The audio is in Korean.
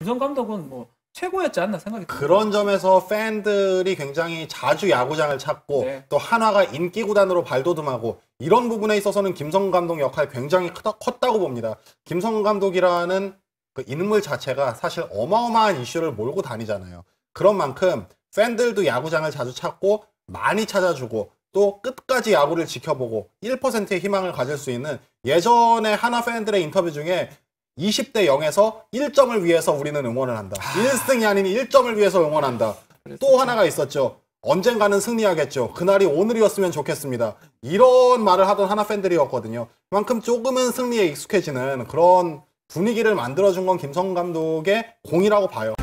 구성 감독은 뭐 최고였지 않나 생각이 듭니다. 그런 점에서 팬들이 굉장히 자주 야구장을 찾고 네. 또 한화가 인기 구단으로 발돋움하고 이런 부분에 있어서는 김성 감독 역할이 굉장히 크다, 컸다고 봅니다. 김성 감독이라는 그 인물 자체가 사실 어마어마한 이슈를 몰고 다니잖아요. 그런 만큼 팬들도 야구장을 자주 찾고 많이 찾아주고 또 끝까지 야구를 지켜보고 1%의 희망을 가질 수 있는 예전에 하나 팬들의 인터뷰 중에 20대 0에서 1점을 위해서 우리는 응원을 한다. 아... 1승이 아닌 1점을 위해서 응원한다. 그랬었죠. 또 그렇죠. 하나가 있었죠. 언젠가는 승리하겠죠. 그날이 오늘이었으면 좋겠습니다. 이런 말을 하던 하나 팬들이었거든요. 그만큼 조금은 승리에 익숙해지는 그런 분위기를 만들어준 건 김성 감독의 공이라고 봐요.